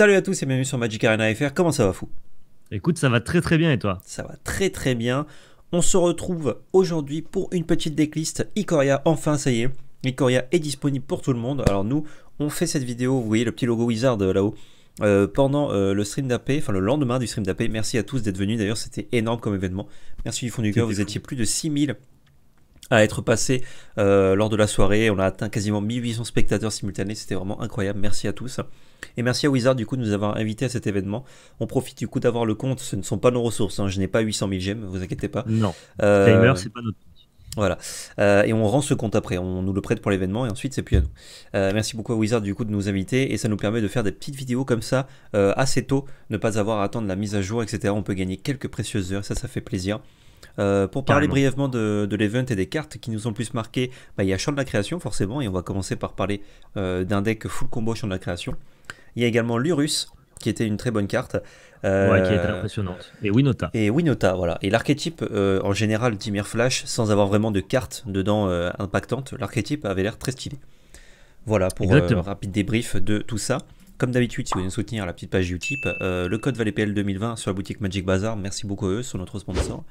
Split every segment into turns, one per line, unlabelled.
Salut à tous et bienvenue sur Magic Arena FR, comment ça va fou Écoute, ça va très très bien et toi Ça va très très bien. On se retrouve aujourd'hui pour une petite decklist Ikoria, enfin ça y est, Ikoria est disponible pour tout le monde. Alors nous, on fait cette vidéo, vous voyez le petit logo Wizard euh, là-haut, euh, pendant euh, le stream d'AP, enfin le lendemain du stream d'AP. Merci à tous d'être venus, d'ailleurs c'était énorme comme événement. Merci du fond du cœur, vous étiez plus de 6000 à être passé euh, lors de la soirée. On a atteint quasiment 1800 spectateurs simultanés, c'était vraiment incroyable, merci à tous. Et merci à Wizard du coup de nous avoir invités à cet événement. On profite du coup d'avoir le compte, ce ne sont pas nos ressources, hein. je n'ai pas 800 000 gemmes, vous inquiétez pas. Non, euh, c'est pas notre voilà. Euh, et on rend ce compte après. On nous le prête pour l'événement et ensuite c'est plus à nous. merci beaucoup à Wizard du coup de nous inviter et ça nous permet de faire des petites vidéos comme ça assez tôt, ne pas avoir à attendre la mise à jour, etc. On peut gagner quelques précieuses heures, ça ça fait plaisir. Euh, pour parler brièvement de, de l'event et des cartes qui nous ont le plus marqué, bah, il y a Champ de la Création, forcément, et on va commencer par parler euh, d'un deck full combo Champ de la Création. Il y a également Lurus, qui était une très bonne carte. Euh, ouais, qui était impressionnante. Et Winota. Et Winota, voilà. Et l'archétype, en général, Dimir Flash, sans avoir vraiment de carte dedans impactante, l'archétype avait l'air très stylé. Voilà pour un rapide débrief de tout ça. Comme d'habitude, si vous voulez nous soutenir, la petite page Utip, le code ValetPL 2020 sur la boutique Magic Bazaar, Merci beaucoup à eux, sur notre sponsor.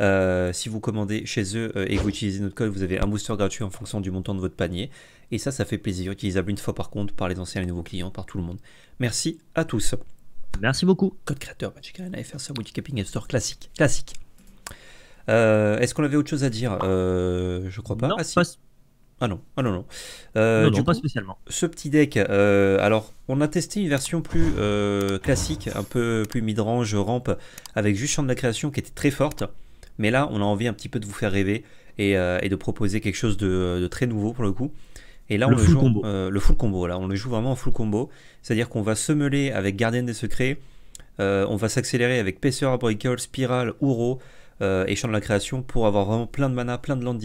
Euh, si vous commandez chez eux euh, et que vous utilisez notre code, vous avez un booster gratuit en fonction du montant de votre panier. Et ça, ça fait plaisir, utilisable une fois par compte par les anciens et les nouveaux clients, par tout le monde. Merci à tous. Merci beaucoup. Code créateur Magic Arena FR sur Boutique Store classique. classique. Euh, est-ce qu'on avait autre chose à dire euh, Je crois pas. ah, si. Ah non, ah non, non. non, pas spécialement. Ce petit deck, alors on a testé une version plus classique, un peu plus mid-range, rampe, avec juste champ de la création qui était très forte. Mais là, on a envie un petit peu de vous faire rêver et, euh, de proposer quelque chose de, très nouveau pour le coup. Et là, on le joue euh, le full combo. Là, on le joue vraiment en full combo. C'est-à-dire qu'on va se mêler avec Gardien des Secrets. Euh, on va s'accélérer avec Pesseur, Bricole, Spirale, Ouro et Champ de la Création pour avoir vraiment plein de mana, plein de land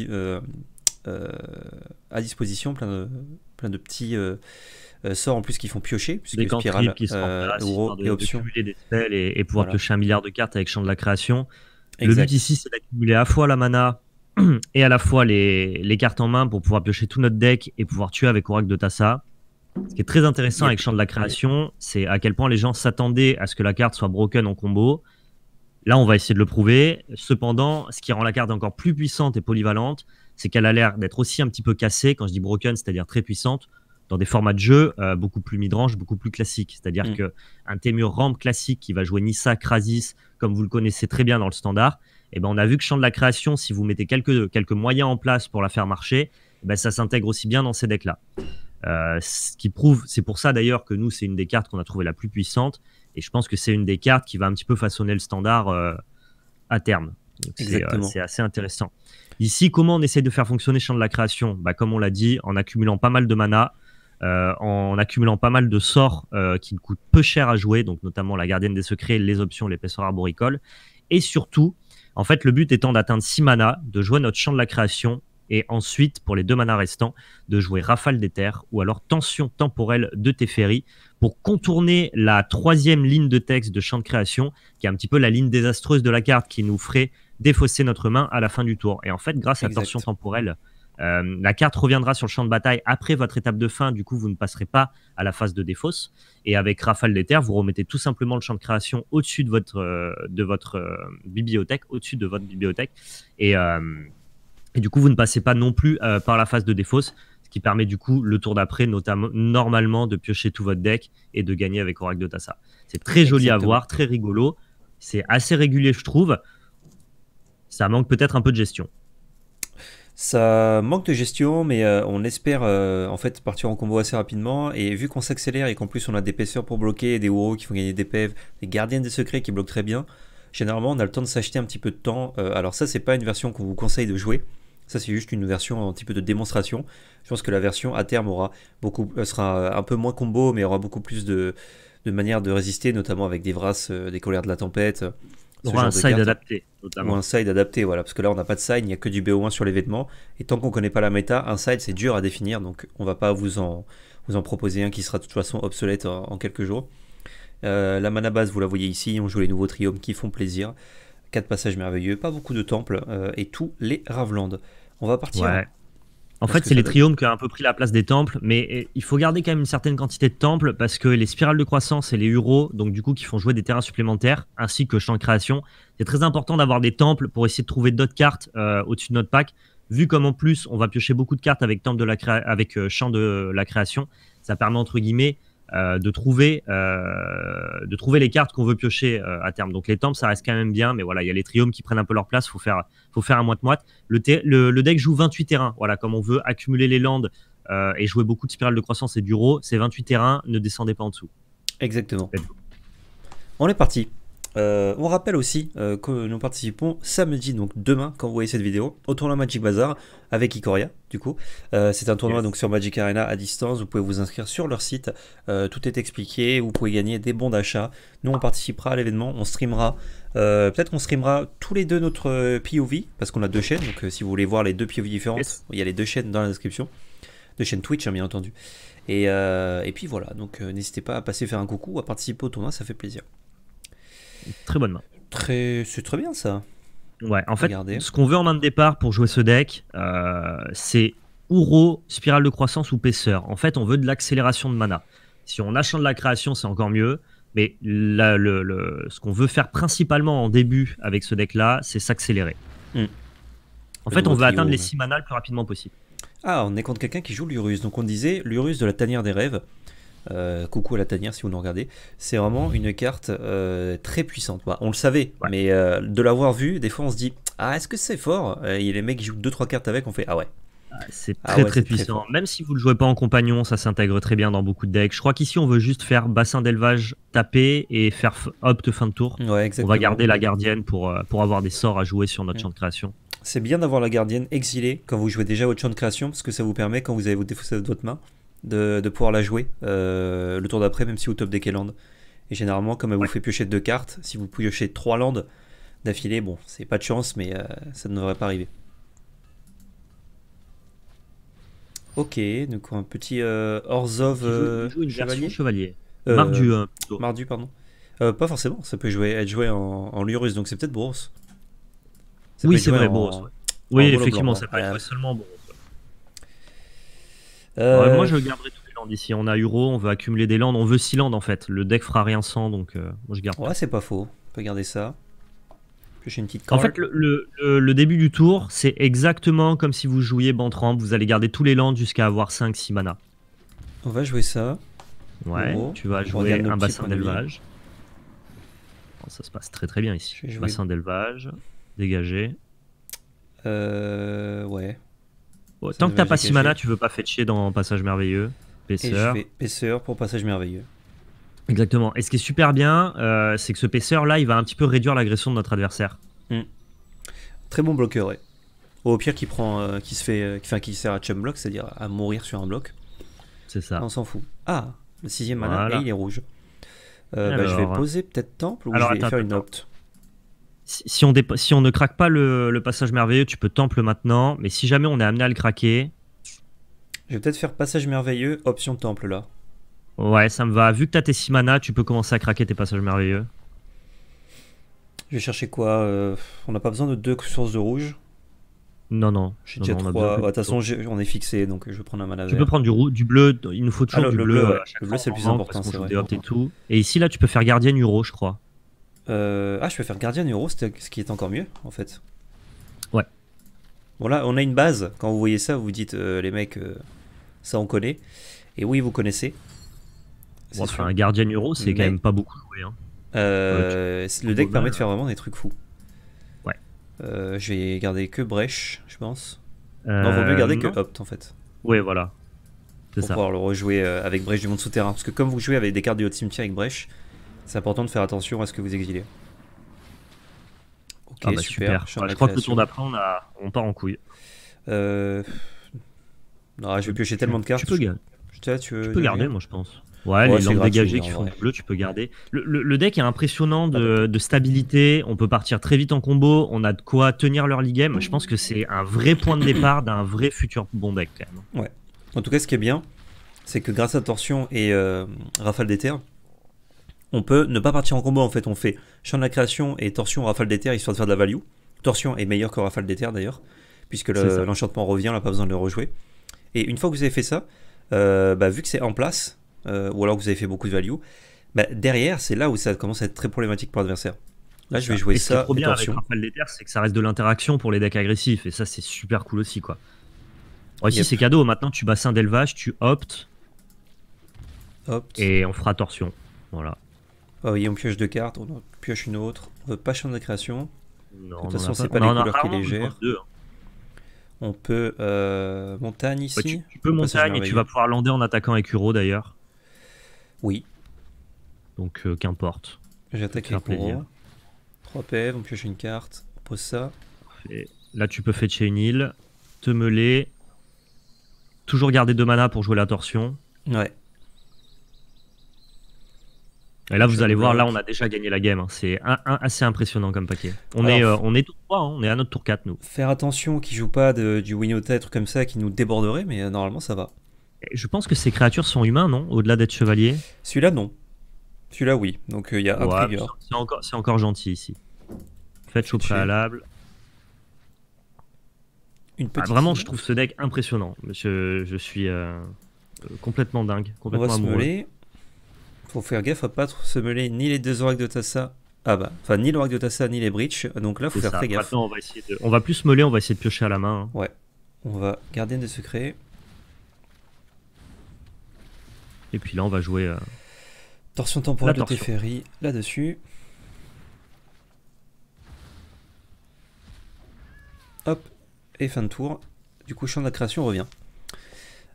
à disposition, plein de, petits sorts en plus qui font piocher, puisque des qui et des spells
et, pouvoir piocher un milliard de cartes avec Champ de la Création. Le but ici, c'est d'accumuler à la fois la mana et à la fois les, cartes en main pour pouvoir piocher tout notre deck et pouvoir tuer avec Oracle de Tassa. Ce qui est très intéressant avec Champ de la Création, c'est à quel point les gens s'attendaient à ce que la carte soit broken en combo. Là, on va essayer de le prouver. Cependant, ce qui rend la carte encore plus puissante et polyvalente, c'est qu'elle a l'air d'être aussi un petit peu cassée. Quand je dis broken, c'est-à-dire très puissante, dans des formats de jeu euh, beaucoup plus midrange, beaucoup plus classiques. C'est-à-dire que mm. qu'un Temur Ramp classique qui va jouer Nissa, Krasis, comme vous le connaissez très bien dans le standard, eh ben, on a vu que Champ de la Création, si vous mettez quelques, quelques moyens en place pour la faire marcher, eh ben, ça s'intègre aussi bien dans ces decks-là. Euh, ce qui prouve, c'est pour ça d'ailleurs que nous, c'est une des cartes qu'on a trouvées la plus puissante. Et je pense que c'est une des cartes qui va un petit peu façonner le standard euh, à terme. C'est assez intéressant. Ici, comment on essaie de faire fonctionner Champ de la Création bah, Comme on l'a dit, en accumulant pas mal de mana, euh, en accumulant pas mal de sorts euh, qui ne coûtent peu cher à jouer, donc notamment la gardienne des secrets, les options, l'épaisseur arboricole, et surtout, en fait, le but étant d'atteindre 6 mana, de jouer notre champ de la création, et ensuite, pour les deux manas restants, de jouer Rafale des Terres ou alors Tension temporelle de Teferi pour contourner la troisième ligne de texte de champ de création, qui est un petit peu la ligne désastreuse de la carte qui nous ferait défausser notre main à la fin du tour. Et en fait, grâce à Tension temporelle euh, la carte reviendra sur le champ de bataille après votre étape de fin, du coup vous ne passerez pas à la phase de défausse. Et avec Rafale des Terres, vous remettez tout simplement le champ de création au-dessus de votre, euh, euh, bibliothèque, au-dessus de votre bibliothèque. Et, du coup vous ne passez pas non plus par la phase de défausse, ce qui permet du coup le tour d'après notamment normalement de piocher tout votre deck et de gagner avec Oracle de Tassa. C'est très joli à voir, très rigolo, c'est assez régulier je trouve. Ça manque peut-être un peu de gestion.
Ça manque de gestion, mais euh, on espère euh, en fait partir en combo assez rapidement. Et vu qu'on s'accélère et qu'en plus on a des paisseurs pour bloquer, des Uro qui font gagner des pèves, e des gardiens des secrets qui bloquent très bien, généralement on a le temps de s'acheter un petit peu de temps. Euh, alors ça c'est pas une version qu'on vous conseille de jouer. Ça c'est juste une version un petit peu de démonstration. Je pense que la version à terme aura beaucoup, sera un peu moins combo, mais aura beaucoup plus de, de manières de résister, notamment avec des Vras, des colères de la tempête un side adapté. Notamment. Ou un side adapté, voilà, parce que là on n'a pas de side, il n'y a que du BO1 sur les vêtements. et tant qu'on ne connaît pas la méta, un side c'est dur à définir, donc on va pas vous en, vous en proposer un qui sera de toute façon obsolète en, quelques jours. Euh, la mana base, vous la voyez ici, on joue les nouveaux triomes qui font plaisir, quatre passages merveilleux, pas beaucoup de temples, euh, et tous les Ravlands.
On va partir ouais. En fait, c'est les triomes qui ont un peu pris la place des temples, mais il faut garder quand même une certaine quantité de temples parce que les spirales de croissance et les huros, donc du coup, qui font jouer des terrains supplémentaires, ainsi que champ de création, c'est très important d'avoir des temples pour essayer de trouver d'autres cartes euh, au-dessus de notre pack. Vu comme en plus, on va piocher beaucoup de cartes avec temple de la avec euh, champ de la création, ça permet entre guillemets euh, de trouver euh, de trouver les cartes qu'on veut piocher euh, à terme. Donc les temples ça reste quand même bien, mais voilà, il y a les triomes qui prennent un peu leur place, faut faire faut faire un moite moite. Le, le, deck joue 28 terrains, voilà, comme on veut accumuler les landes et jouer beaucoup de spirales de croissance et ro ces 28 terrains, ne descendez pas en dessous. Exactement. On est parti.
Euh, on rappelle aussi euh, que nous participons samedi, donc demain, quand vous voyez cette vidéo, au tournoi Magic Bazaar avec Ikoria, du coup. Euh, c'est un tournoi donc sur Magic Arena à distance. Vous pouvez vous inscrire sur leur site. tout est expliqué. Vous pouvez gagner des bons d'achat. Nous, on participera à l'événement. On streamera. Peut-être qu'on streamera tous les deux notre POV parce qu'on a deux chaînes. Donc, si vous voulez voir les deux POV différentes, il y a les deux chaînes dans la description. Deux chaînes Twitch, hein, bien entendu. Et, et, puis voilà. Donc, n'hésitez pas à passer faire un coucou, à participer au tournoi. Ça fait plaisir. Très bonne main. Très... C'est très bien ça.
Ouais, en fait, ce qu'on veut en main de départ pour jouer ce deck, euh, c'est Ouro, Spirale de Croissance ou Paisseur. En fait, on veut de l'accélération de mana. Si on achète de la création, c'est encore mieux. Mais le, ce qu'on veut faire principalement en début avec ce deck-là, c'est s'accélérer. Hmm. En fait, on veut atteindre les 6 manas le plus rapidement possible.
Ah, on est contre quelqu'un qui joue l'Urus. Donc on disait l'Urus de la tanière des rêves. Euh, coucou à la tanière si vous nous regardez. C'est vraiment mhm. une carte euh, très puissante. Bah, on le savait, mais euh, de l'avoir vu, des fois on se dit Ah, est-ce que c'est fort Et les mecs qui jouent 2-3 cartes avec, on fait Ah ouais. C'est ah très très puissant.
Même si vous ne le jouez pas en compagnon, ça s'intègre très bien dans beaucoup de decks. Je crois qu'ici on veut juste faire bassin d'élevage taper et faire opt fin de tour. on va garder la gardienne pour, pour avoir des sorts à jouer sur notre mm. champ de création
c'est bien d'avoir la gardienne exilée quand vous jouez déjà votre champ de création parce que ça vous permet quand vous avez vous défaut de votre main de, pouvoir la jouer euh, le tour d'après, même si vous top des landes Et généralement, comme elle vous fait piocher deux cartes, si vous piochez trois landes d'affilée, bon, c'est pas de chance, mais euh, ça ne devrait pas arriver. Ok, donc un petit euh, Orzov chevalier. chevalier. Mardu, Mardu, pardon. pas forcément, ça peut jouer, être joué en, en Lurus, donc c'est peut-être Boros. oui, c'est vrai, Boros. Oui, effectivement, ça
peut être seulement Boros. Euh, moi, je garderai tous les landes ici. On a euro, on veut accumuler des landes, on veut 6 landes en fait. Le deck fera rien sans, donc euh, moi je garde. Ouais, c'est pas faux. On peut garder ça. En fait, le, début du tour, c'est exactement comme si vous jouiez Bantramp. Vous allez garder tous les landes jusqu'à avoir 5-6 mana.
On va jouer ça.
Ouais, tu vas jouer un bassin d'élevage. Oh, ça se passe très très bien ici. Bassin d'élevage, dégagé.
Euh, ouais, tant que t'as pas 6 mana, tu
veux pas fetcher dans Passage Merveilleux. PCR. Et
je fais pour Passage Merveilleux.
Exactement. Et ce qui est super bien, euh, c'est que ce Pesseur là, il va un petit peu réduire l'agression de notre adversaire. Hmm.
Très bon bloqueur, ouais. Au pire, qui prend, euh, qui se fait, euh, qui sert à chum block, c'est-à-dire à mourir sur un bloc. C'est ça. On s'en fout. Ah, le sixième mana, et il est rouge. Bah, je vais poser peut-être temple ou je vais faire une
opte si on, ne craque pas le, passage merveilleux, tu peux temple maintenant. Mais si jamais on est amené à le craquer.
Je vais peut-être faire passage merveilleux, option temple là.
Ouais, ça me va. Vu que t'as tes 6 manas tu peux commencer à craquer tes passages merveilleux.
Je vais chercher quoi euh, On n'a pas besoin de deux sources de rouge.
Non, non. J'ai déjà bah, De toute
façon, on est fixé, donc je vais prendre un mana Tu peux prendre du, du bleu, il nous faut toujours ah du bleu. Euh, le bleu, c'est le plus important. et
tout. Et ici, là, tu peux faire gardien Uro, je crois.
Euh, ah, je peux faire gardien Euro, ce qui est encore mieux, en fait. Ouais. Bon, là, on a une base. Quand vous voyez ça, vous dites, euh, les mecs, euh, ça on connaît. Et oui, vous connaissez.
enfin, un Guardian Euro, c'est quand même pas beaucoup joué. Hein.
Euh, le deck permet de faire vraiment des trucs fous. Ouais. je vais garder que Brèche, je pense. non, va mieux garder que Opt, en fait. Ouais, voilà. Pour ça. pouvoir le rejouer avec Brèche du monde souterrain. Parce que comme vous jouez avec des cartes du Haut Cimetière avec Brèche, c'est important de faire attention à ce que vous exilez.
Ok, ah bah, super. Bah, je crois que le tour d'après,
on, part en couille. Euh, je vais piocher tellement de cartes. Tu peux, garder, moi, je
pense. Ouais, les langues dégagées qui font bleu, tu peux garder. Le, deck est impressionnant ah bah. de, stabilité. On peut partir très vite en combo. On a de quoi tenir leur league game. Je pense que c'est un vrai point de départ d'un vrai futur bon deck, quand
même. Ouais. En tout cas, ce qui est bien, c'est que grâce à Torsion et euh, Rafale des Terres, on peut ne pas partir en combo en fait. On fait champ de la création et torsion rafale des terres histoire de faire de la value. Torsion est meilleur que rafale des terres d'ailleurs, puisque l'enchantement revient, on n'a pas besoin de le rejouer. Et une fois que vous avez fait ça, euh, bah, vu que c'est en place, euh, ou alors que vous avez fait beaucoup de value, bah, derrière c'est là où ça commence à être très problématique pour l'adversaire.
Là, je vais jouer ça. trop bien avec Rafale des c'est que ça reste de l'interaction pour les decks agressifs. Et ça, c'est super cool aussi, quoi. c'est cadeau. Maintenant, tu bassins d'élevage, tu optes. Et on fera torsion. Voilà. Euh,
on pioche deux cartes, on pioche une autre. On euh, pas changer de création. de toute façon, c'est pas, pas les qui les gèrent. On peut euh, montagne ici. tu, peux montagne et tu vas
pouvoir lander en attaquant avec Uro d'ailleurs. Oui. Donc euh, qu'importe. J'attaque Uro.
3 PV, on pioche une carte, on pose ça.
là tu peux fetcher une île, te meuler, toujours garder deux mana pour jouer la torsion. Ouais.
Et là, vous allez voir, là, on
a déjà gagné la game. Hein. C'est un, assez impressionnant comme paquet. On, est, euh, on est tour hein. on est à notre tour 4, nous. Faire attention qu'ils joue pas du du
Wignota, tête comme ça, qui nous déborderait, mais euh, normalement, ça va.
Je pense que ces créatures sont humains, non Au-delà d'être chevaliers Celui-là, non. Celui-là, oui. Donc, euh, il y a un C'est encore, gentil ici. Faites au préalable. Une ah, vraiment, je trouve ce deck impressionnant. Je, je suis complètement dingue, complètement amoureux
faut faire gaffe à pas se mêler ni les deux oracles de Tassa. Ah bah, enfin ni l'oracle de Tassa ni les breaches, donc là faut faire très gaffe. on, va plus
se mêler, on va essayer de piocher à la main. Hein. Ouais,
on va garder des secrets.
Et puis là on va jouer... Euh, torsion temporelle de Teferi
là-dessus. Hop, et fin de tour. Du coup, champ de la création revient.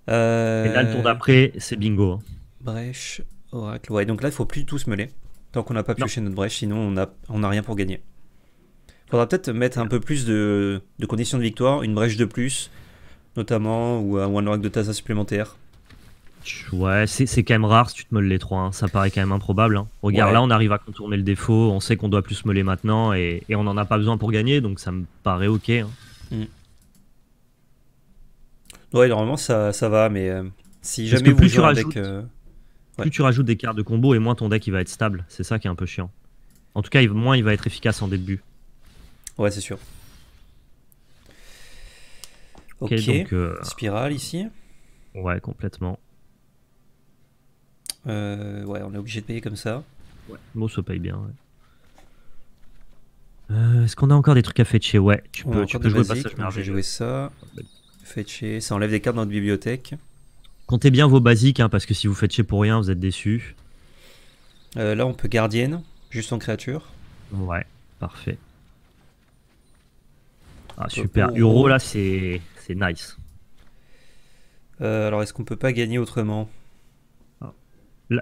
Et là, le tour euh,
d'après, c'est bingo. Hein.
Brèche, Ouais, donc là, il faut plus tout se mêler. Tant qu'on n'a pas pioché notre brèche, sinon on n'a on a rien pour gagner. Faudra peut-être mettre un peu plus de, conditions de victoire, une brèche de plus, notamment, ou, un one rock de tasa supplémentaire.
Ouais, c'est quand même rare si tu te meules les trois. Hein. Ça paraît quand même improbable. Hein. Regarde, là, on arrive à contourner le défaut. On sait qu'on doit plus se meuler maintenant et, on n'en a pas besoin pour gagner, donc ça me paraît ok. Hein.
Mm. Ouais, normalement, ça, va, mais euh, si jamais vous jouez avec. Euh,
plus tu rajoutes des cartes de combo et moins ton deck il va être stable. C'est ça qui est un peu chiant. En tout cas, moins il va être efficace en début.
Ouais, c'est sûr. Ok, donc, euh, spirale ici.
Ouais, complètement.
Euh, ouais, on est obligé de payer comme ça.
Ouais, se paye bien. Euh, est-ce qu'on a encore des trucs à fetcher Ouais, tu peux,
jouer ça. Fetcher, ça enlève des cartes dans notre bibliothèque.
Comptez bien vos basiques, hein, parce que si vous faites chez pour rien, vous êtes déçus.
Euh, là, on peut gardienne, juste en créature.
Ouais, parfait. Ah, euh, super. Uro, là, c'est nice.
Euh, alors, est-ce qu'on peut pas gagner autrement ah.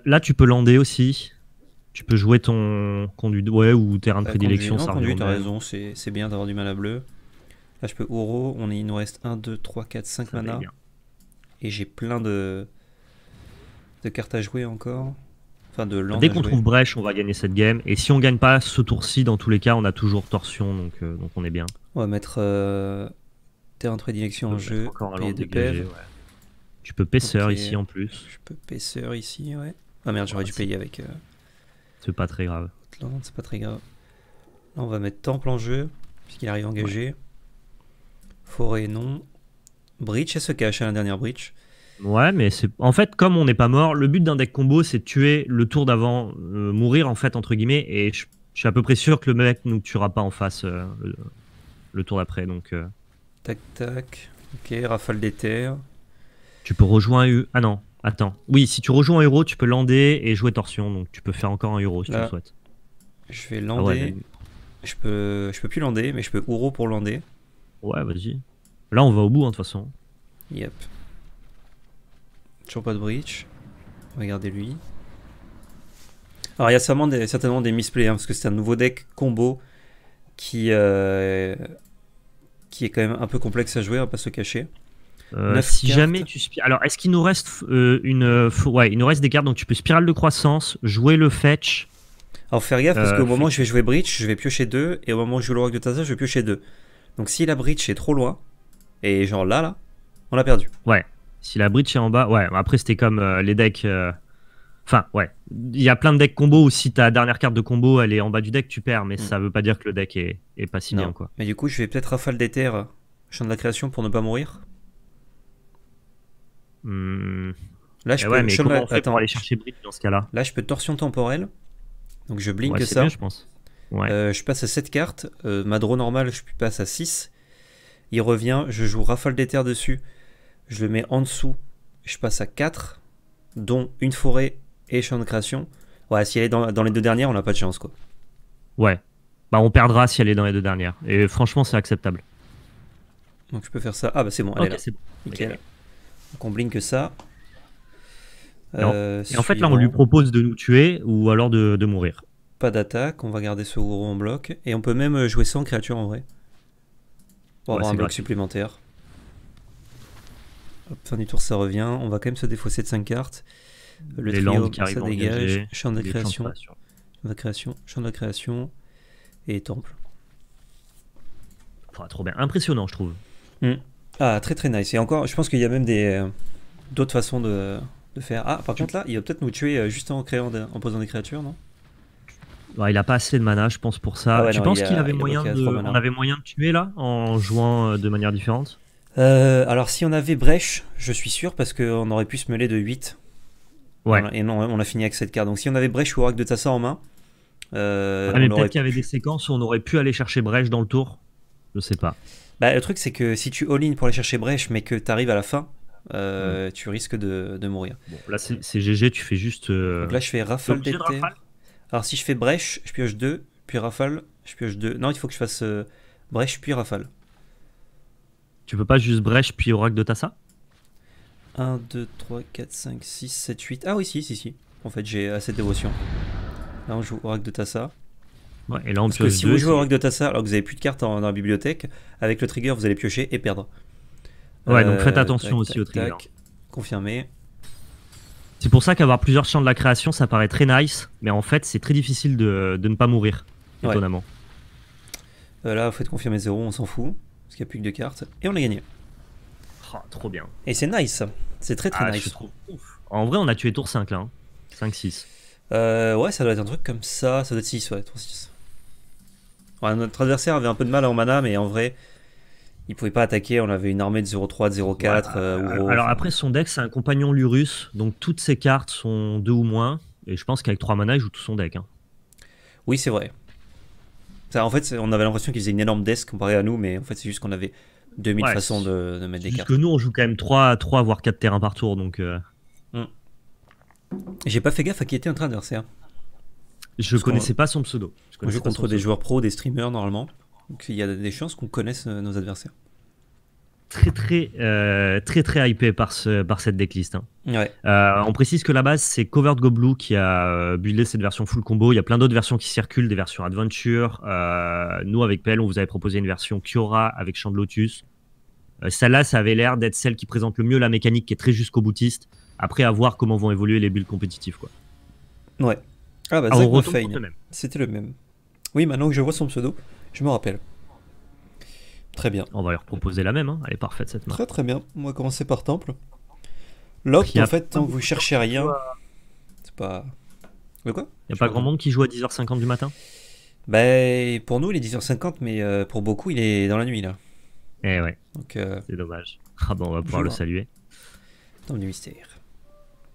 là, tu peux lander aussi. Tu peux jouer ton conduit ouais, ou terrain de bah, prédilection. ça raison,
c'est bien d'avoir du mal à bleu. Là, je peux Uro, on, il nous reste 1, 2, 3, 4, 5 mana. Et j'ai plein de... de cartes à jouer encore. Enfin, de Dès qu'on trouve
brèche, on va gagner cette game. Et si on gagne pas ce tour-ci, dans tous les cas, on a toujours torsion, donc, euh, donc on est bien.
On va mettre terre euh, terrain de en jeu, et des dégagé,
Tu peux paisseur e ici en plus.
Je peux paisseur e ici, ouais. Ah merde, j'aurais dû payer avec... Euh,
c'est pas très grave.
C'est pas très grave. Là, on va mettre temple en jeu, puisqu'il arrive engagé. engager. Forêt, non.
Breach ce se cache à la dernière bridge. Ouais, mais c'est en fait comme on n'est pas mort, le but d'un deck combo c'est de tuer le tour d'avant, euh, mourir en fait entre guillemets, et je, suis à peu près sûr que le mec nous tuera pas en face euh, le, tour d'après. Donc euh.
tac tac, ok rafale d'éther.
Tu peux rejoindre ah non attends oui si tu rejoins un héros tu peux lander et jouer torsion donc tu peux faire encore un Euro si tu le souhaites.
Je vais ah lander. Je peux je peux plus lander mais je peux Euro pour lander.
Ouais vas-y. Là, on va au bout, hein, de toute façon.
Yep. Toujours pas de breach. Regardez-lui. Alors, il y a certainement des, misplays, hein, parce que c'est un nouveau deck combo qui, euh, qui est quand même un peu complexe à jouer, on va pas se cacher.
Euh, si jamais tu alors est-ce qu'il nous reste euh, une ouais il nous reste des cartes donc tu peux spirale de croissance jouer le fetch alors faire gaffe parce qu'au
moment où je vais jouer breach je vais piocher deux, et au moment où je joue le rock de Taza je vais piocher deux. donc si la breach est trop loin et
genre là, là, on l'a perdu. Ouais. Si la bridge est en bas, ouais. Après, c'était comme euh, les decks. Euh, enfin, ouais. Il y a plein de decks combo où si ta dernière carte de combo elle est en bas du deck, tu perds. Mais mm. ça veut pas dire que le deck est, pas si bien, quoi.
Mais du coup, je vais peut-être rafale des terres, champ de la
création pour ne pas mourir. Hmm. Là, je eh peux ouais, mais aller chercher bridge dans ce cas-là
Là, je peux torsion temporelle. Donc je blink ça. je pense. Ouais. Euh, je passe à 7 cartes. ma draw normale, je passe à 6. Il revient, je joue rafale Terres dessus, je le mets en dessous, je passe à 4, dont une forêt et champ de création. Ouais, si elle est dans, les deux dernières, on n'a pas de chance quoi.
Ouais. Bah on perdra si elle est dans les deux dernières. Et franchement, c'est acceptable.
Donc je peux faire ça. Ah bah c'est bon, elle est là. bon. Nickel. Donc on blink ça. Euh, et, en fait là on lui
propose de nous tuer ou alors de, mourir.
Pas d'attaque, on va garder ce gourou en bloc. Et on peut même euh, jouer sans créature en vrai pour avoir un bloc supplémentaire. fin du tour, ça revient. On va quand même se défausser de 5 cartes. Le trio, ça dégage. champ de création. Champ création. Champ de création. Et temple.
trop bien. Impressionnant, je trouve. Hmm.
Ah, très très nice. Et encore, je pense qu'il y a même des euh, d'autres façons de, faire. Ah, par contre, là, il va peut-être nous tuer euh, juste en, créant en posant des créatures, non
il a pas assez de mana, je pense, pour ça. Ah tu penses qu'il avait moyen de... avait moyen de tuer là, en jouant euh, de manière différente
euh, Alors, si on avait Brèche, je suis sûr, parce qu'on aurait pu se mêler de 8. Ouais. Et non, on a fini avec cette carte. Donc, si on avait Brèche ou Oracle de Tassa en main. Euh, mais peut-être qu'il y avait des séquences
où on aurait pu aller chercher Brèche dans le tour. Je sais pas.
Bah, le truc, c'est que si tu all-in pour aller chercher Brèche, mais que tu arrives à la fin, euh, tu risques de, mourir. là,
c'est GG, tu fais juste. Donc là, je
fais rafale d'été. Alors si je fais brèche, je pioche 2, puis rafale, je pioche 2. Non, il faut que je fasse euh, brèche, puis rafale.
Tu peux pas juste brèche, puis oracle de Tassa
1, 2, 3, 4, 5, 6, 7, 8. Ah oui, si, si, si. En fait, j'ai assez de dévotion. Là, on joue oracle de Tassa.
Ouais, et là, on Parce que si vous jouez oracle
de Tassa alors que vous avez plus de cartes dans la bibliothèque, avec le trigger, vous allez piocher et perdre.
Ouais, donc euh, faites attention aussi au trigger. Tac, confirmé. C'est pour ça qu'avoir plusieurs champs de la création, ça paraît très nice, mais en fait, c'est très difficile de, ne pas mourir, étonnamment.
Voilà, euh, vous faites confirmer 0, on s'en fout, parce qu'il n'y a plus que deux cartes, et on a gagné. Oh, trop bien. Et c'est nice, c'est très très ah, nice. En vrai, on
a tué tour 5 là, 5-6.
Hein. Euh, ouais, ça doit être un truc comme ça, ça doit être 6, ouais, 3 6. Ouais, notre adversaire avait un peu de mal en mana, mais en vrai, il pouvait pas attaquer. On avait une armée de 0,3, 0,4. 0 ou... alors après,
son deck, c'est un compagnon Lurus. Donc toutes ses cartes sont deux ou moins. Et je pense qu'avec 3 mana, il joue tout son deck. Hein.
Oui, c'est vrai. Ça, en fait, on avait l'impression qu'il faisait une énorme desk comparé à nous. Mais en fait, c'est juste qu'on avait 2000 façons de, mettre des cartes. Parce que nous, on joue quand même
3, 3 voire 4 terrains par tour. Donc. Euh.
Mm. J'ai pas fait gaffe à qui était notre adversaire. Hein.
Je connaissais pas son pseudo. on joue contre des joueurs
pro, des streamers normalement. Donc il y a des chances qu'on connaisse euh, nos adversaires.
Très très euh, très très hypé par ce par cette decklist. Hein. Euh, on précise que la base c'est Covered Goblou qui a buildé cette version full combo. Il y a plein d'autres versions qui circulent, des versions adventure. nous avec Pel on vous avait proposé une version Kiora avec Champ de Lotus. Celle-là, ça avait l'air d'être celle qui présente le mieux la mécanique qui est très jusqu'au boutiste. Après, à voir comment vont évoluer les builds compétitifs. Quoi. Ouais. Ah bah, même.
C'était le même. Oui, maintenant que je vois son pseudo. Je me rappelle.
Très bien. On va leur proposer la même, hein. elle est parfaite cette main. Très
très bien. On va commencer par Temple.
Locke, en fait, tant que vous cherchez rien. C'est pas. Mais quoi Il n'y a pas grand monde qui joue à 10h50 du matin Ben,
pour nous, il est 10h50, mais euh, pour beaucoup, il est dans la nuit là. Eh ouais. Donc. Euh, C'est dommage.
Ah bon, on va pouvoir le saluer.
Dans du mystère.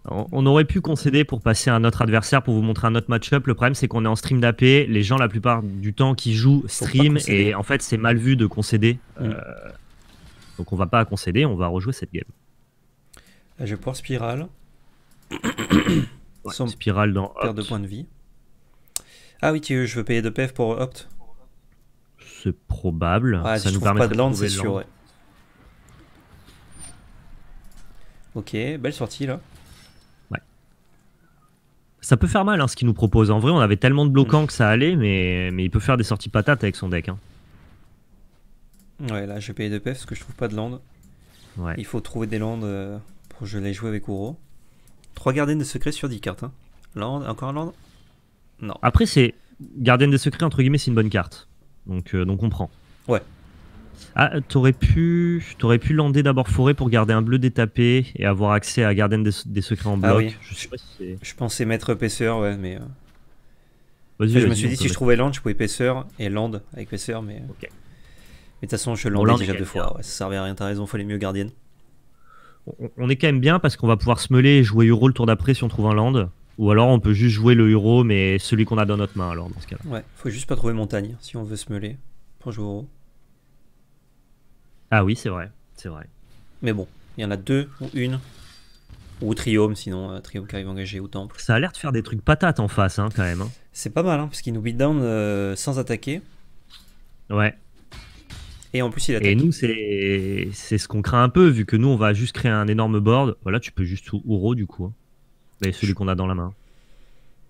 On aurait pu concéder pour passer à un autre adversaire pour vous montrer un autre match-up. Le problème, c'est qu'on est en stream d'AP. Les gens, la plupart du temps, qui jouent stream. Et en fait, c'est mal vu de concéder. Mm. Euh, donc, on va pas concéder. On va rejouer cette game.
je vais pouvoir spirale
Spirale dans
Perte de points de vie. Ah oui, tu, je veux payer de PF pour Opt.
C'est probable. Ça nous permet pas de land, c'est
Ok, belle sortie là
ça peut faire mal hein, ce qu'il nous propose. En vrai, on avait tellement de bloquants mm. que ça allait, mais, il peut faire des sorties patates avec son deck. Hein.
Ouais, là je vais payer 2 PF parce que je trouve pas de land. Ouais. Il faut trouver des landes euh, pour je les joue avec Ouro. 3 gardiennes de secrets sur 10 cartes. Hein. Land, encore un land Non.
Après, c'est. Gardienne des secrets, entre guillemets, c'est une bonne carte. Donc, euh, donc on prend. Ouais, ah, t'aurais pu, t'aurais pu lander d'abord forêt pour garder un bleu détapé et avoir accès à Garden des, secrets en ah bloc.
je, pensais mettre épaisseur, ouais, mais. Euh.
je me suis dit si je
trouvais land, je pouvais épaisseur et land avec épaisseur, mais. Euh. Ok. Mais de toute façon, je landais déjà deux fois. ça servait à rien, t'as raison, fallait mieux gardienne.
On, est quand même bien parce qu'on va pouvoir se meuler et jouer Euro le tour d'après si on trouve un land. Ou alors on peut juste jouer le euro mais celui qu'on a dans notre main alors dans ce cas-là.
Ouais, faut juste pas trouver montagne si on veut se meuler pour jouer euro
ah oui, c'est vrai, c'est
vrai. Mais bon, il y en a deux ou une. Ou Triome, sinon, euh, Triome qui arrive engagé au
temple. Ça a l'air de faire des trucs patates en face, hein, quand même. Hein.
C'est pas mal, hein, parce qu'il nous beat down euh, sans attaquer.
Ouais. Et en plus, il attaque. Et nous, c'est ce qu'on craint un peu, vu que nous, on va juste créer un énorme board. Voilà, tu peux juste Ouro, du coup. Hein. celui qu'on a dans la main.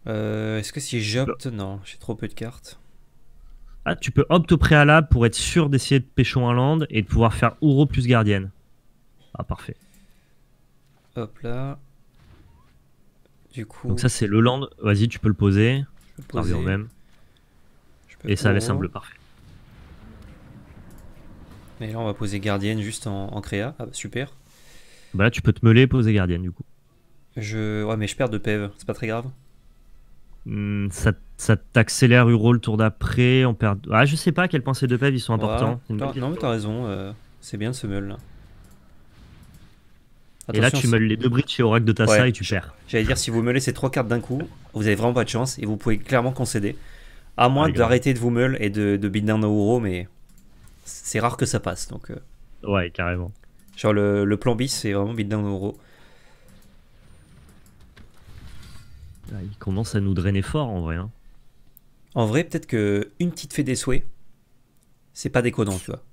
Euh, est-ce que si j'opte, non, j'ai trop peu de cartes
ah, tu peux opter au préalable pour être sûr d'essayer de pêcher un land et de pouvoir faire Ouro plus gardienne. Ah, parfait.
Hop là. Du coup. Donc, ça,
c'est le land. Vas-y, tu peux le poser. Je peux poser. même. et ça laisse un simple, parfait.
Mais là, on va poser gardienne juste en, créa. Ah, bah, super.
Bah là, tu peux te meuler, poser gardienne du coup.
Je... Ouais, mais je perds de PEV, c'est pas très grave.
Hmm, ça, ça t'accélère Uro le tour d'après. On perd. Ah, je sais pas à quel point ces deux ils sont importants. non,
mais t'as raison. Euh, c'est bien ce meul là.
et là, tu meules les deux briques chez Oracle de Tassa et tu perds.
J'allais dire, si vous meulez ces trois cartes d'un coup, vous avez vraiment pas de chance et vous pouvez clairement concéder. À moins d'arrêter de vous meule et de, de beat Uro, mais c'est rare que ça passe. Donc, euh.
Ouais, carrément.
Genre, le, plan bis, c'est vraiment beat down Uro.
Ah, il commence à nous drainer fort en vrai. Hein.
En vrai, peut-être que une petite fée des souhaits, c'est pas déconnant, tu vois.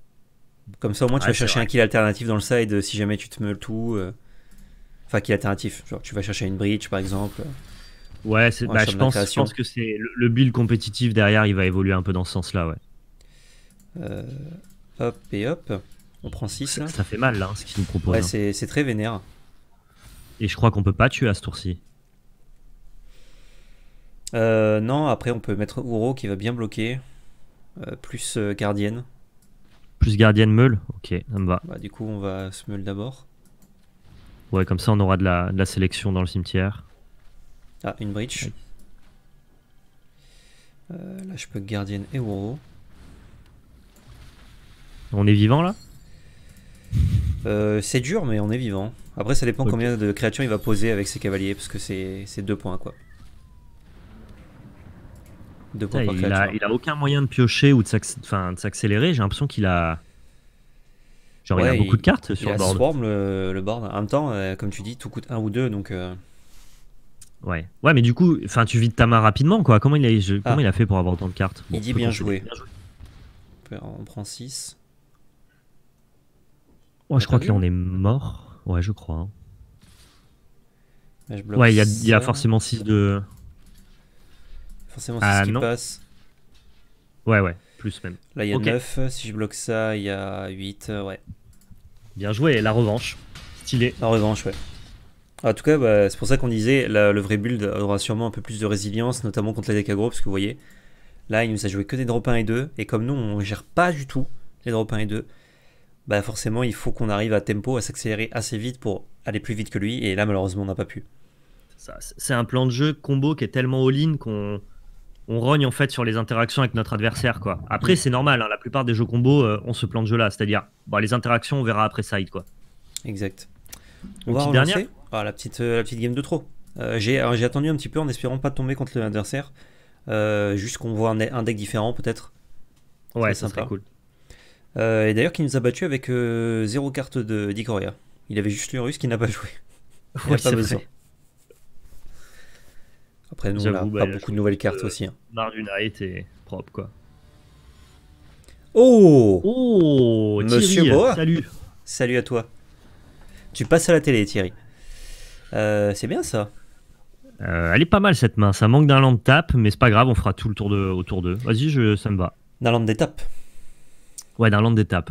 Comme ça, au moins, tu vas chercher un kill alternatif dans le side euh, si jamais tu te meules tout. Euh, enfin, kill alternatif. Genre, tu vas chercher une bridge, par exemple.
Ouais, bah, je, pense, que c'est le, build compétitif derrière, il va évoluer un peu dans ce sens-là, ouais.
Euh, hop et hop. On prend 6. Ça, fait mal, là, hein, ce qu'il nous propose. Ouais, hein. c'est, c'est très vénère.
Et je crois qu'on peut pas tuer à ce tour-ci.
Euh, non, après on peut mettre Uro qui va bien bloquer. Euh, plus euh, gardienne.
Plus gardienne meule Ok, ça va.
Bah, du coup, on va se meule d'abord.
Ouais, comme ça on aura de la, sélection dans le cimetière.
Ah, une bridge. Euh, là, je peux gardienne et Uro.
On est vivant là
C'est dur, mais on est vivant. Après, ça dépend combien de créatures il va poser avec ses cavaliers, parce que c'est deux
points quoi il, a, aucun moyen de piocher ou de s'accélérer. J'ai l'impression qu'il a. Genre, il a beaucoup de cartes sur le board.
Swarm, le, le, board. En même temps, euh, comme tu dis, tout coûte un ou deux, donc. Euh.
Ouais. ouais, mais du coup, enfin, tu vides ta main rapidement, quoi. Comment il a, comment ah. il a fait pour avoir autant de cartes Il dit bien joué.
On prend 6.
Ouais, je crois que là, on est mort. Ouais, je crois.
Hein. ouais, il y, a forcément
6 de
c'est ah, ce qui passe.
Ouais, ouais, plus même. Là, il y a 9,
euh, si je bloque ça, il y a 8, euh, ouais. Bien joué, la revanche. Stylé. La revanche, ouais. En tout cas, bah, c'est pour ça qu'on disait, le vrai build aura sûrement un peu plus de résilience, notamment contre les décagro parce que vous voyez, là, il nous a joué que des dropins 1 et 2, et comme nous, on gère pas du tout les dropins 1 et 2, bah forcément, il faut qu'on arrive à tempo, à s'accélérer assez vite pour aller plus vite que lui, et là, malheureusement, on n'a pas pu.
C'est un plan de jeu combo qui est tellement all-in qu'on on rogne en fait sur les interactions avec notre adversaire. Quoi. Après, c'est normal, hein, la plupart des jeux combo euh, on se plante de jeu là, c'est-à-dire les interactions, on verra après side. Quoi. Exact. On va dernière
ah, la, petite, euh, la petite game de trop. Euh, j'ai attendu un petit peu en espérant pas tomber contre l'adversaire, juste qu'on voit un, deck différent peut-être. Ouais, ça serait cool. et d'ailleurs, qui nous a battu avec zéro carte de Dicoria. Il avait juste le russe qui n'a pas joué. ouais, après, nous, on a pas beaucoup de nouvelles cartes aussi. Hein.
Mardu Knight est propre, quoi. Oh
Oh Monsieur Thierry,
Salut Salut à toi.
Tu passes à la télé, Thierry. Euh, c'est bien ça.
Euh, elle est pas mal cette main. Ça manque d'un land tap, mais c'est pas grave, on fera tout le tour de, autour d'eux. Vas-y, ça me va. D'un land d'étape Ouais, d'un land d'étape.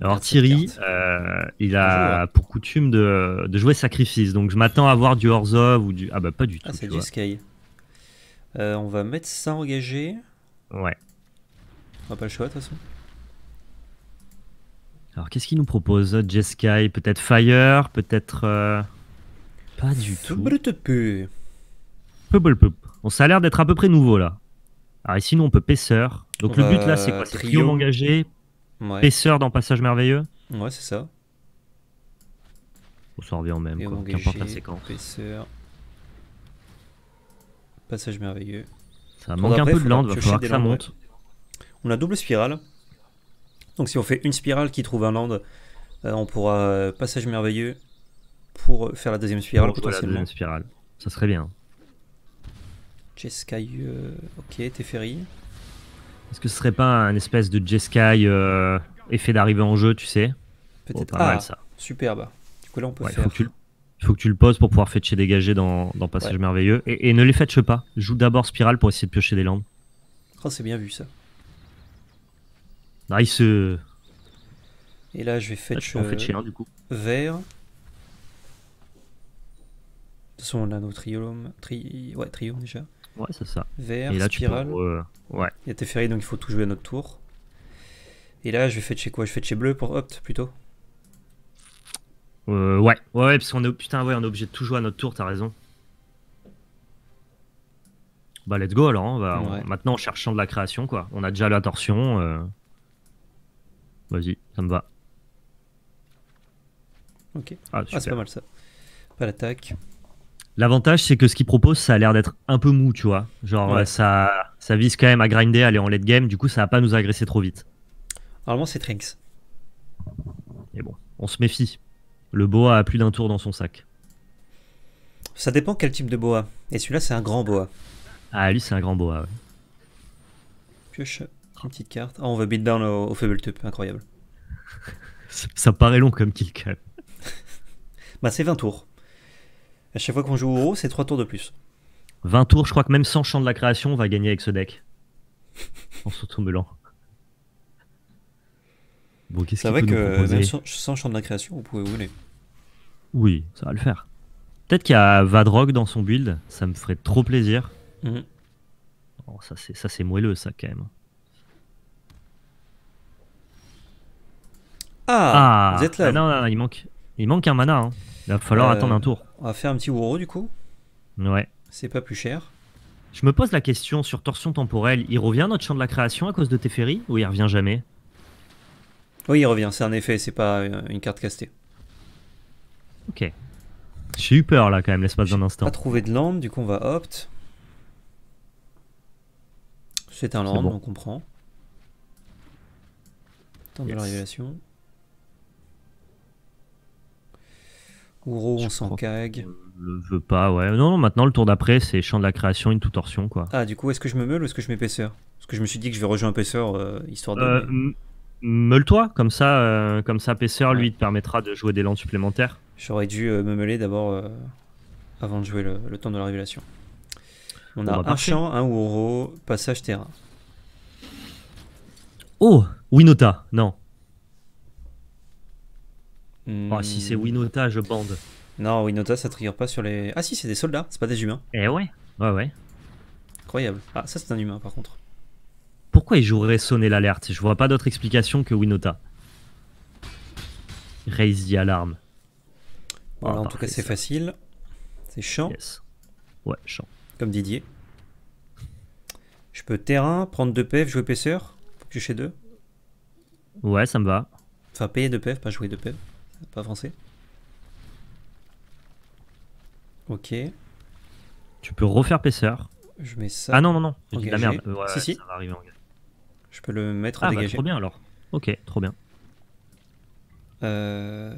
Alors Thierry, euh, il a pour coutume de, jouer Sacrifice, donc je m'attends à voir du Orzhov ou du... Ah bah pas du ah,
tout. Ah c'est du Sky. Euh, on va mettre ça engagé. Ouais. On pas le choix de toute façon.
Alors qu'est-ce qu'il nous propose J-Sky, peut-être Fire, peut-être... Euh, pas du tout. On ça a l'air d'être à peu près nouveau là. Alors ici nous on peut paisseur. Donc le but là c'est quoi C'est trio engagé, Ouais. dans Passage Merveilleux. Ouais, c'est ça. On s'en revient au même, qu'importe la séquence.
Pesseur. Passage Merveilleux. Ça manque un peu de land, va falloir que ça monte. On a double spirale. Donc si on fait une spirale qui trouve un land, euh, on pourra euh, Passage Merveilleux pour faire la deuxième spirale potentiellement. La
spirale, ça serait bien.
Jeskai, euh, ok, Teferi.
Est-ce que ce serait pas un espèce de Jeskai euh, effet d'arrivée en jeu, tu sais Peut-être oh, pas ah, ça.
Superbe. Du
Faut que tu, le poses pour pouvoir fetcher dégager dans, Passage Merveilleux. Et, ne les fetch pas. Joue d'abord Spirale pour essayer de piocher des landes.
Oh, c'est bien vu ça.
Nice. Euh.
Et là, je vais ah, fetch, euh, hein, du coup. vert. De toute façon, on a nos ouais, déjà. Ouais, c'est ça. Vert, spirale. Euh, ouais. Il y a Teferi, donc il faut tout jouer à notre tour. Et là, je vais faire chez quoi Je vais chez bleu pour opt plutôt
euh, ouais. ouais, parce qu'on est, on est obligé de tout jouer à notre tour, t'as raison. Bah, let's go alors. Hein, bah, maintenant, en cherchant de la création, quoi. On a déjà la torsion. Euh. Vas-y, ça me va.
Ok. Ah, ah c'est pas mal ça. Pas l'attaque.
L'avantage, c'est que ce qu'il propose, ça a l'air d'être un peu mou, tu vois. Genre, ça, ça vise quand même à grinder, aller en late game. Du coup, ça va pas nous agresser trop vite.
Normalement, c'est Trinx. Mais bon,
on se méfie. Le boa a plus d'un tour dans son sac.
Ça dépend quel type de boa. Et celui-là, c'est un grand boa.
Ah, lui, c'est un grand boa, ouais.
Pioche une petite carte. Ah, on veut build down au, au incroyable.
ça paraît long comme kill, quand même.
bah, c'est 20 tours chaque fois qu'on joue au haut c'est 3 tours de plus.
20 tours, je crois que même sans champ de la création, on va gagner avec ce deck. en s'automelant. Bon, qu'est-ce c'est vrai que même
sans, champ de la création, vous pouvez voler.
Oui, ça va le faire. Peut-être qu'il y a Vadrog dans son build, ça me ferait trop plaisir. Mhm. Oh, ça, c'est, ça, c'est moelleux, ça, quand même. Ah, ah vous êtes là. Ah non, non, il manque, il manque un mana. Hein. Il va falloir euh, attendre un tour.
On va faire un petit Woro du coup. Ouais. C'est pas plus cher.
Je me pose la question sur torsion temporelle. Il revient notre champ de la création à cause de Teferi ou il revient jamais
Oui, il revient, c'est un effet, c'est pas euh, une carte castée.
Ok. J'ai eu peur là quand même l'espace d'un instant. Pas trouvé
de land, du coup on va opt. C'est un land, on comprend. Temps de la révélation. Ouro, on s'en cague.
Je veux pas, ouais. Non, non maintenant le tour d'après, c'est champ de la création, une toute torsion, quoi.
Ah, du coup, est-ce que je me meule ou est-ce que je m'épaisseur Parce que je me suis dit que je vais rejoindre Pesseur, histoire de. Euh,
meule-toi, comme ça, euh, comme ça, lui, te permettra de jouer des landes supplémentaires.
J'aurais dû euh, me meuler d'abord euh, avant de jouer le, temps de la révélation.
On, a un bah, champ,
un ouro, passage terrain.
Oh Winota, non.
Hmm. Oh, si c'est Winota, je bande. Non, Winota, ça trigger pas sur les. Ah, si, c'est des soldats, c'est pas des humains. Eh
ouais, ouais, ouais.
Incroyable. Ah, ça, c'est un humain, par contre.
Pourquoi il jouerait sonner l'alerte Je vois pas d'autre explication que Winota. Raise the alarm.
en ah, tout cas, c'est facile. C'est champ. Ouais, champ. Comme Didier. Je peux terrain, prendre 2 PF, jouer pesseur Faut
Ouais, ça me va. Enfin, payer
2 PF, pas jouer 2 PF pas français. Ok.
Tu peux refaire PCR. Je mets ça. Ah non, non, non. si, si.
Je peux le mettre à ah, bah, trop bien alors.
Ok, trop bien.
Euh,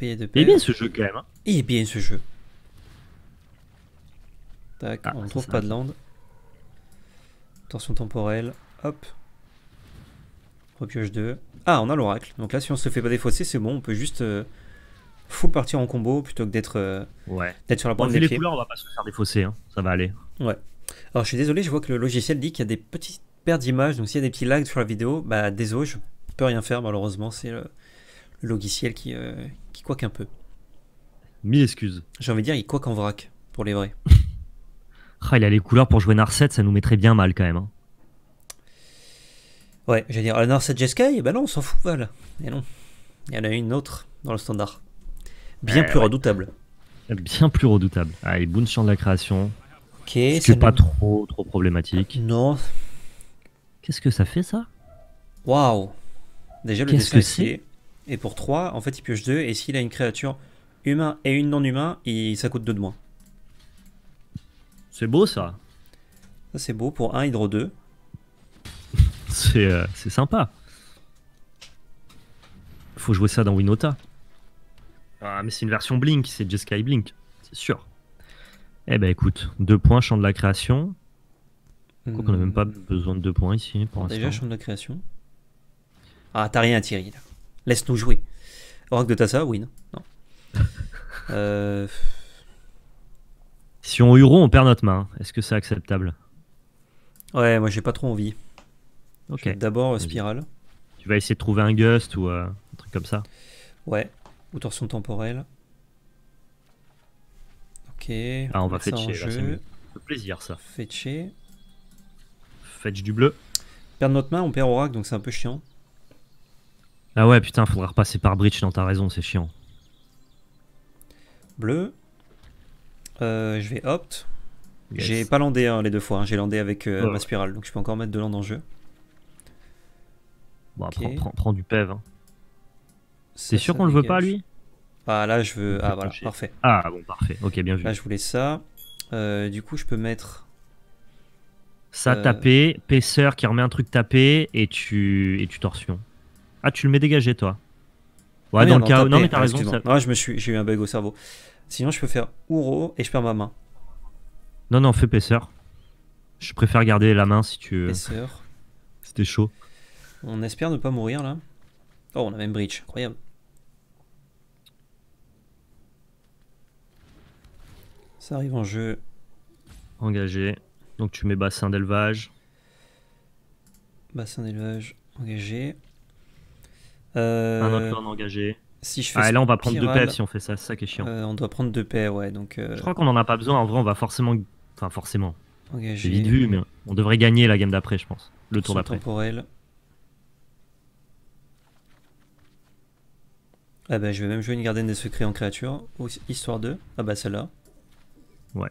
de Et bien ce jeu quand même. Et hein. bien ce jeu. Tac, ah, on trouve pas de land. Tension temporelle. Hop, ah, on a l'oracle. Donc là, si on se fait pas défausser, c'est bon, on peut juste euh, full partir en combo plutôt que d'être euh, sur la pointe des les couleurs, on va
pas se faire défausser, hein. ça va aller.
Ouais. Alors je suis désolé, je vois que le logiciel dit qu'il y a des petites pertes d'images, donc s'il y a des petits lags sur la vidéo, bah désolé, je peux rien faire malheureusement, c'est le, logiciel qui, euh, un peu. Mille excuses. J'ai envie de dire, il coaque en vrac, pour les vrais.
ah, il a les couleurs pour jouer Narset, ça nous mettrait bien mal quand même. Hein.
Ouais, j'allais dire, alors Jeskai Et ben non, on s'en fout, là. Mais non, il y en a une autre dans le standard. Bien eh plus redoutable.
Bien plus redoutable. Allez, ah, champ de la création. Ok. C'est pas trop, trop problématique. Non. Qu'est-ce que ça fait, ça
Waouh Déjà, le dessin que c'est Et pour 3, en fait, il pioche 2. Et s'il a une créature humain et une non-humain, il... ça coûte 2 de moins. C'est beau, ça. Ça, c'est beau. Pour 1, hydro 2.
Euh, c'est sympa. Faut jouer ça dans Winota. Ah, mais c'est une version Blink, c'est Sky Blink, c'est sûr. Eh ben écoute, deux points, champ de la création. on qu'on n'a même pas hmm. besoin de deux points ici pour Déjà, champ
de la création. Ah, t'as rien Thierry, là. Laisse-nous jouer. Oracle de Tassa, win. Non. Euh,
si on huron, on perd notre main. Est-ce que c'est acceptable
Ouais, moi j'ai pas trop envie. D'abord euh, Spirale.
Tu vas essayer de trouver un Gust ou euh, un truc comme ça
Ouais, ou torsion temporelle. Ok. Ah, on va fetcher, c'est plaisir ça. Fetcher. Fetch du bleu. Perdre notre main, on perd Oracle, donc c'est un peu chiant.
Ah ouais, putain, faudra repasser par Bridge, dans ta raison, c'est chiant.
Bleu. Euh, je vais opt. J'ai pas landé hein, les deux fois, hein. j'ai landé avec oh. ma spirale, donc je peux encore mettre de l'end en jeu.
Bon, bah, prends, du PEV. C'est hein. sûr qu'on le veut pas, lui
Ah, là, je veux. Ah, voilà, parfait. Ah, bon, parfait. Ok, bien vu. Là, je voulais ça. Euh, du coup, je peux mettre.
Ça, euh, tapé, paisseur e qui remet un truc tapé et tu, et tu torsion. Ah, tu le mets dégagé, toi Ouais, ah dans non, le cas. Non, mais t'as raison. Ah,
ah, je suis... j'ai eu un bug au cerveau. Sinon, je peux faire Ouro et je perds ma main.
Non, non, fais paisseur. E je préfère garder la main si tu. Paisseur. E C'était chaud.
On espère ne pas mourir là. Oh, on a même Breach, incroyable.
Ça arrive en jeu. Engagé. Donc tu mets bassin d'élevage.
Bassin d'élevage engagé. Un euh, autre engagé. Si je fais ah, là, on va prendre deux 2 si on fait ça, ça qui est chiant. Euh, on doit prendre deux PF, ouais. Donc, euh, Je crois qu'on en a pas besoin.
En vrai, on va forcément. Enfin, forcément. Engagé. J'ai vite vu, mais on devrait gagner la game d'après, je pense. Le tour d'après.
temporel. Ah bah je vais même jouer une gardienne des secrets en créature, histoire de... Ah bah celle-là. Ouais.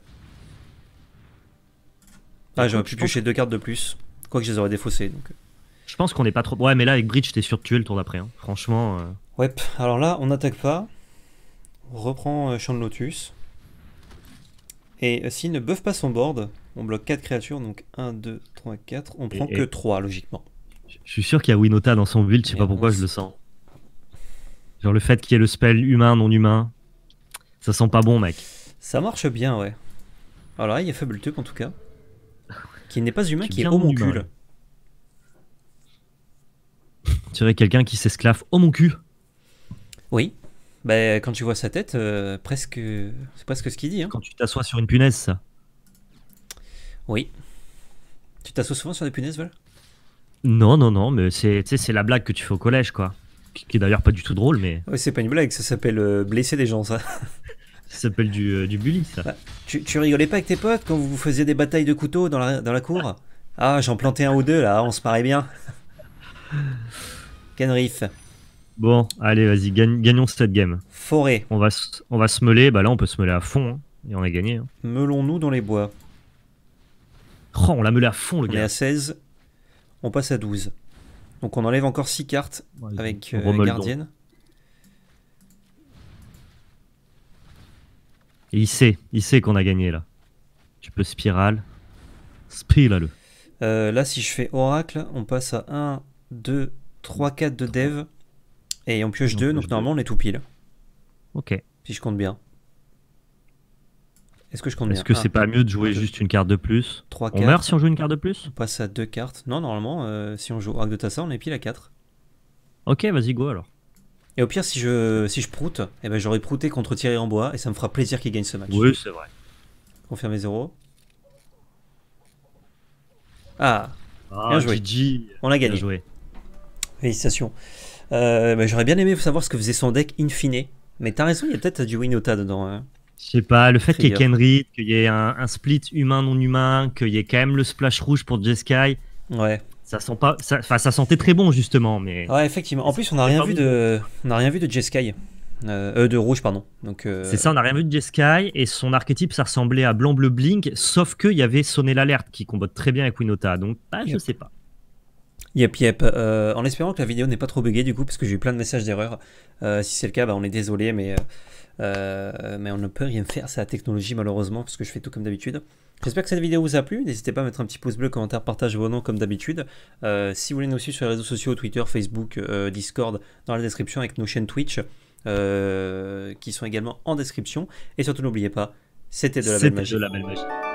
Ah j'aurais pu piocher deux cartes de plus, quoique je les aurais défaussées donc... Euh.
Je pense qu'on est pas trop... Ouais mais là avec Bridge t'es sûr de tuer le tour d'après, hein. franchement... Euh.
Ouais, alors là on n'attaque pas, on reprend euh, Champ de Lotus, et s'ils s'il ne buff pas son board, on bloque 4 créatures, donc 1, 2, 3, 4, on prend que 3 logiquement.
Je suis sûr qu'il y a Winota dans son build, je sais pas pourquoi je le sens. Genre le fait qu'il y ait le spell humain, non humain, ça sent pas bon, mec.
Ça marche bien, ouais. là il y a Fabletop en tout cas. Qui n'est pas humain, qui est homo-cul
Tu dirais quelqu'un qui s'esclave homo-cul
Oui. Bah, quand tu vois sa tête, euh, presque, c'est presque ce qu'il dit. Hein. Quand tu
t'assois sur une punaise, ça.
Oui. Tu t'assois souvent sur des punaises, Val
Non, non, non, mais c'est la blague que tu fais au collège, quoi qui, est d'ailleurs pas du tout drôle, mais.
Ouais, c'est pas une blague, ça s'appelle euh, blesser des gens, ça. Ça s'appelle du, euh, bully, ça. Bah, tu, rigolais pas avec tes potes quand vous vous faisiez des batailles de couteaux dans la, dans la cour Ah, j'en plantais un ou deux là, on se paraît bien. Canrif.
Bon, allez, vas-y, gagnons cette game. Forêt. On va, on va se meuler, bah là on peut se meuler à fond, hein, et on a gagné. Hein.
Melons-nous dans les bois. Oh, on l'a meulé à fond, le gars. On est à 16, on passe à 12. Donc on enlève encore 6 cartes avec euh, Gardienne.
Et il sait, il sait qu'on a gagné là. Tu peux spirale. Spirale.
Euh, là, si je fais Oracle, on passe à 1, 2, 3, 4 de dev. Et on pioche 2, donc normalement on est tout pile. Ok. Si je compte bien. Est-ce que je ce que c'est pas
mieux de jouer juste une carte de plus 3, 4, On meurt si on joue une
carte de plus On passe à deux cartes. Non, normalement, euh, si on joue Arc de Tassa, on est pile à 4.
Ok, vas-y, go alors.
Et au pire, si je, si je proute, eh ben, j'aurais prouté contre Thierry en bois et ça me fera plaisir qu'il gagne ce match. Oui, c'est vrai. Confirmer 0. Ah, ah, bien joué. On a gagné. Félicitations. Euh, bah, j'aurais bien aimé savoir ce que faisait son deck in fine. Mais t'as raison, il y a peut-être du Winota dedans. Hein.
Je sais pas, le fait qu'il y ait Kenry, qu'il y ait un, split humain non humain, qu'il y ait quand même le splash rouge pour Jeskai. Ouais. Ça sent pas, ça, ça sentait très bon justement, mais. Ouais, effectivement. En plus, on n'a rien, vu de, on rien vu de Jeskai. Euh, de rouge, pardon. Donc, euh, C'est ça, on n'a rien vu de Jeskai et son archétype, ça ressemblait à Blanc Bleu Blink, sauf qu'il y avait Sonné l'alerte qui combatte très bien avec Winota, donc je sais pas. Yep, yep.
Euh, en espérant que la vidéo n'est pas trop buggée du coup, parce que j'ai eu plein de messages d'erreur. Euh, si c'est le cas, bah, on est désolé, mais euh, mais on ne peut rien faire, c'est la technologie malheureusement, parce que je fais tout comme d'habitude. J'espère que cette vidéo vous a plu. N'hésitez pas à mettre un petit pouce bleu, commentaire, partage vos noms comme d'habitude. Euh, si vous voulez nous suivre sur les réseaux sociaux, Twitter, Facebook, euh, Discord, dans la description avec nos chaînes Twitch, qui sont également en description. Et surtout, n'oubliez pas, c'était de la belle magie. De la belle magie.